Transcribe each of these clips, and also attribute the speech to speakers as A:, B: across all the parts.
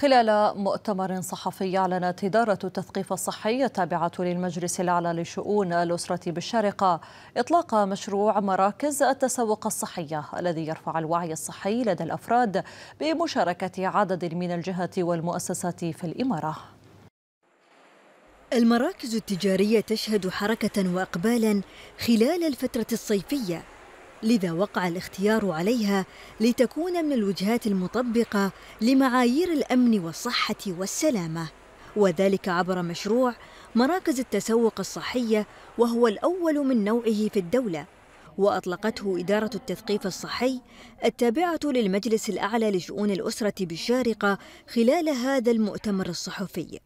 A: خلال مؤتمر صحفي أعلنت إدارة التثقيف الصحي التابعة للمجلس الأعلى لشؤون الأسرة بالشارقة إطلاق مشروع مراكز التسوق الصحية الذي يرفع الوعي الصحي لدى الأفراد بمشاركة عدد من الجهات والمؤسسات في الإمارة
B: المراكز التجارية تشهد حركة وإقبالا خلال الفترة الصيفية لذا وقع الاختيار عليها لتكون من الوجهات المطبقة لمعايير الأمن والصحة والسلامة وذلك عبر مشروع مراكز التسوق الصحية وهو الأول من نوعه في الدولة وأطلقته إدارة التثقيف الصحي التابعة للمجلس الأعلى لشؤون الأسرة بالشارقة
A: خلال هذا المؤتمر الصحفي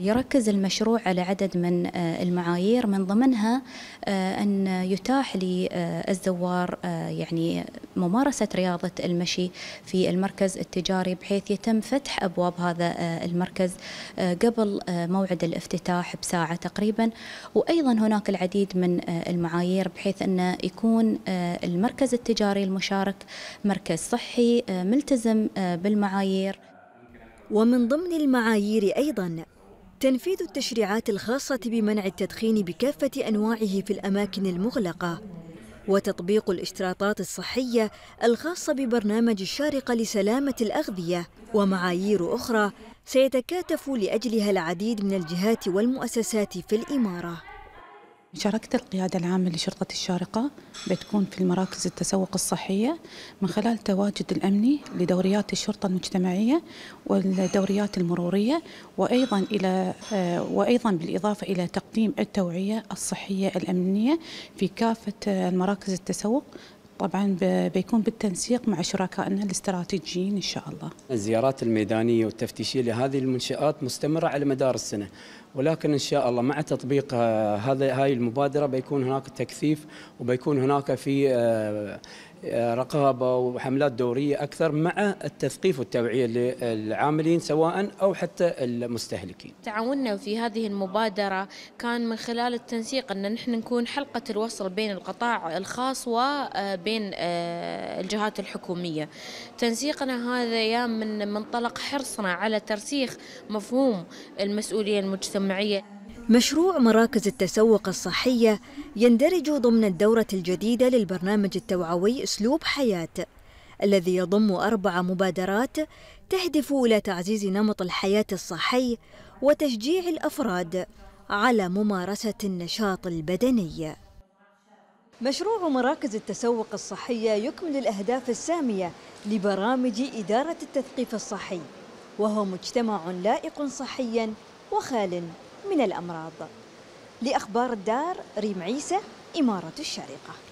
A: يركز المشروع على عدد من آه، المعايير من ضمنها آه، أن يتاح للزوار آه، يعني ممارسة رياضة المشي في المركز التجاري بحيث يتم فتح أبواب هذا المركز قبل موعد الافتتاح بساعة تقريبا وأيضا هناك العديد من المعايير بحيث أن يكون المركز التجاري المشارك مركز صحي ملتزم بالمعايير
B: ومن ضمن المعايير أيضا تنفيذ التشريعات الخاصة بمنع التدخين بكافة أنواعه في الأماكن المغلقة وتطبيق الاشتراطات الصحية الخاصة ببرنامج الشارقة لسلامة الأغذية ومعايير أخرى سيتكاتف لأجلها العديد من الجهات والمؤسسات في الإمارة
C: مشاركة القيادة العامة لشرطة الشارقة بتكون في المراكز التسوق الصحية من خلال التواجد الأمني لدوريات الشرطة المجتمعية والدوريات المرورية وأيضا إلى آه، وأيضا بالإضافة إلى تقديم التوعية الصحية الأمنية في كافة المراكز التسوق طبعا بيكون بالتنسيق مع شركائنا الاستراتيجيين ان شاء الله.
D: الزيارات الميدانيه والتفتيشيه لهذه المنشات مستمره على مدار السنه، ولكن ان شاء الله مع تطبيق آه، هذا هاي المبادره بيكون هناك تكثيف وبيكون هناك في آه رقابه وحملات دوريه اكثر مع التثقيف والتوعيه للعاملين سواء او حتى المستهلكين.
E: تعاوننا في هذه المبادره كان من خلال التنسيق ان نحن نكون حلقه الوصل بين القطاع الخاص وبين آه، آه، الجهات الحكوميه. تنسيقنا هذا يا من منطلق حرصنا على ترسيخ مفهوم المسؤوليه المجتمعيه.
B: مشروع مراكز التسوق الصحية يندرج ضمن الدورة الجديدة للبرنامج التوعوي أسلوب حياة الذي يضم أربع مبادرات تهدف إلى تعزيز نمط الحياة الصحي وتشجيع الأفراد على ممارسة النشاط البدني مشروع مراكز التسوق الصحية يكمل الأهداف السامية لبرامج إدارة التثقيف الصحي وهو مجتمع لائق صحيا وخال من الأمراض لأخبار الدار ريم عيسى إمارة الشارقة